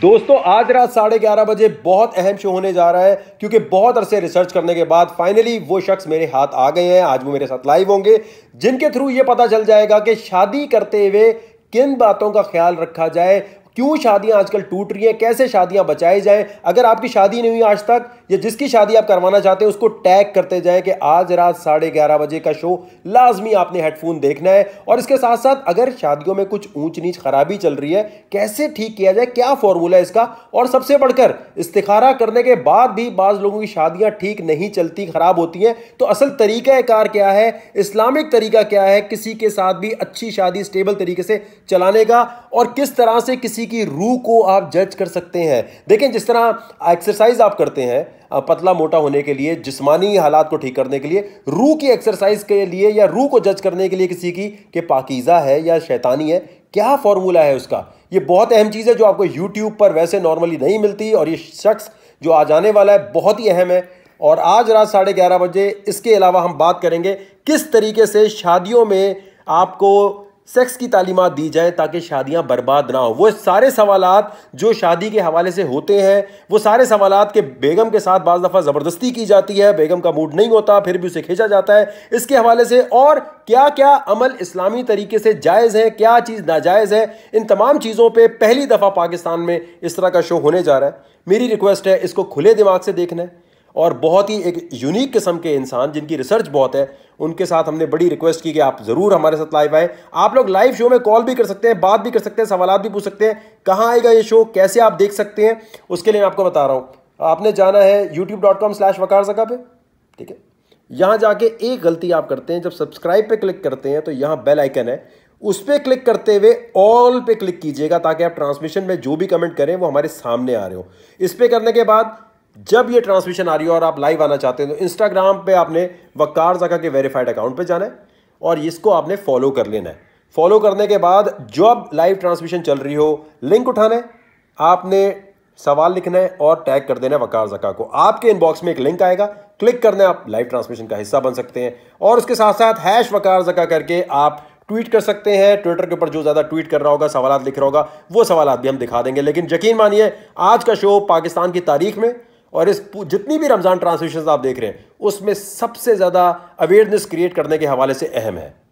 दोस्तों आज रात साढ़े ग्यारह बजे बहुत अहम शो होने जा रहा है क्योंकि बहुत अरसे रिसर्च करने के बाद फाइनली वो शख्स मेरे हाथ आ गए हैं आज वो मेरे साथ लाइव होंगे जिनके थ्रू ये पता चल जाएगा कि शादी करते हुए किन बातों का ख्याल रखा जाए क्यों शादियां आजकल टूट रही हैं कैसे शादियां बचाई जाएं अगर आपकी शादी नहीं हुई आज तक या जिसकी शादी आप करवाना चाहते हैं उसको टैग करते जाएं कि आज रात साढ़े ग्यारह बजे का शो लाजमी आपने हेडफोन देखना है और इसके साथ साथ अगर शादियों में कुछ ऊंच नीच खराबी चल रही है कैसे ठीक किया जाए क्या फॉर्मूला है इसका और सबसे बढ़कर इस्तारा करने के बाद भी बाज लोगों की शादियां ठीक नहीं चलती खराब होती हैं तो असल तरीक़ाकार क्या है इस्लामिक तरीका क्या है किसी के साथ भी अच्छी शादी स्टेबल तरीके से चलाने का और किस तरह से किसी की रूह को आप जज कर सकते हैं देखें जिस तरह एक्सरसाइज आप करते हैं पतला मोटा होने के लिए जिस्मानी हालात को ठीक करने के लिए रूह की एक्सरसाइज के लिए या रूह को जज करने के लिए किसी की कि पाकिज़ा है या शैतानी है क्या फॉर्मूला है उसका ये बहुत अहम चीज़ है जो आपको यूट्यूब पर वैसे नॉर्मली नहीं मिलती और ये शख्स जो आज आने वाला है बहुत ही अहम है और आज रात साढ़े ग्यारह बजे इसके अलावा हम बात करेंगे किस तरीके से शादियों में आपको सेक्स की तालीमत दी जाए ताकि शादियां बर्बाद ना हो वो सारे सवाल जो शादी के हवाले से होते हैं वो सारे सवाल के बेगम के साथ बाज़ दफ़ा ज़बरदस्ती की जाती है बेगम का मूड नहीं होता फिर भी उसे खींचा जाता है इसके हवाले से और क्या क्या अमल इस्लामी तरीके से जायज़ है क्या चीज़ नाजायज़ है इन तमाम चीज़ों पर पहली दफ़ा पाकिस्तान में इस तरह का शो होने जा रहा है मेरी रिक्वेस्ट है इसको खुले दिमाग से देखना है और बहुत ही एक यूनिक किस्म के इंसान जिनकी रिसर्च बहुत है उनके साथ हमने बड़ी रिक्वेस्ट की कि आप ज़रूर हमारे साथ लाइव आए आप लोग लाइव शो में कॉल भी कर सकते हैं बात भी कर सकते हैं सवाल भी पूछ सकते हैं कहाँ आएगा ये शो कैसे आप देख सकते हैं उसके लिए मैं आपको बता रहा हूँ आपने जाना है YouTube dot com slash Waqar जगह पे ठीक है यहाँ जाके एक गलती आप करते हैं जब सब्सक्राइब पे क्लिक करते हैं तो यहाँ बेल आइकन है उस पर क्लिक करते हुए ऑल पे क्लिक कीजिएगा ताकि आप ट्रांसमिशन में जो भी कमेंट करें वो हमारे सामने आ रहे हो इस पर करने के बाद जब ये ट्रांसमिशन आ रही हो और आप लाइव आना चाहते हैं तो इंस्टाग्राम पे आपने वकार जका के वेरीफाइड अकाउंट पे जाना है और इसको आपने फॉलो कर लेना है फॉलो करने के बाद जब लाइव ट्रांसमिशन चल रही हो लिंक उठाना है आपने सवाल लिखना है और टैग कर देना है वकार जका को आपके इनबॉक्स में एक लिंक आएगा क्लिक करना है आप लाइव ट्रांसमिशन का हिस्सा बन सकते हैं और उसके साथ साथ हैश वकार जका करके आप ट्वीट कर सकते हैं ट्विटर के ऊपर जो ज़्यादा ट्वीट कर रहा होगा सवाल लिख रहा होगा वो सवाल भी हम दिखा देंगे लेकिन यकीन मानिए आज का शो पाकिस्तान की तारीख में और इस जितनी भी रमज़ान ट्रांसमिशन आप देख रहे हैं उसमें सबसे ज़्यादा अवेयरनेस क्रिएट करने के हवाले से अहम है